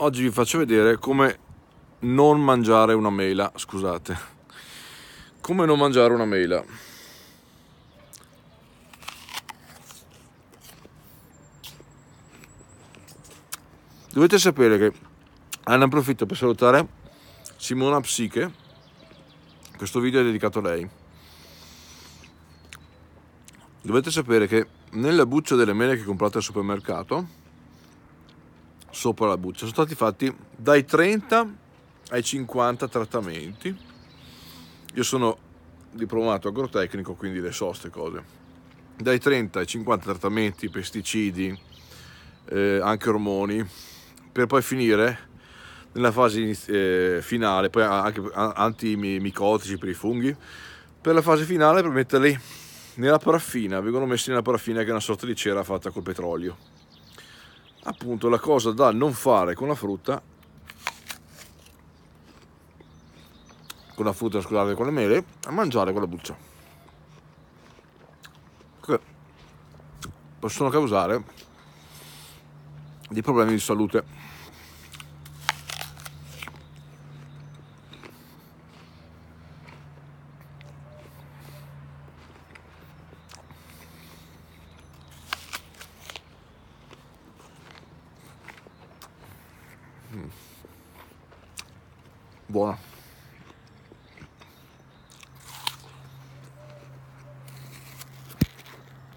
oggi vi faccio vedere come non mangiare una mela, scusate. Come non mangiare una mela. Dovete sapere che ne approfitto per salutare Simona Psiche. Questo video è dedicato a lei. Dovete sapere che nella buccia delle mele che comprate al supermercato sopra la buccia. Sono stati fatti dai 30 ai 50 trattamenti. Io sono diplomato agrotecnico, quindi le so queste cose. Dai 30 ai 50 trattamenti, pesticidi, eh, anche ormoni, per poi finire nella fase eh, finale, poi anche antimicotici per i funghi, per la fase finale per metterli nella paraffina, vengono messi nella paraffina che è una sorta di cera fatta col petrolio appunto la cosa da non fare con la frutta con la frutta scusate con le mele a mangiare con la buccia che possono causare dei problemi di salute buona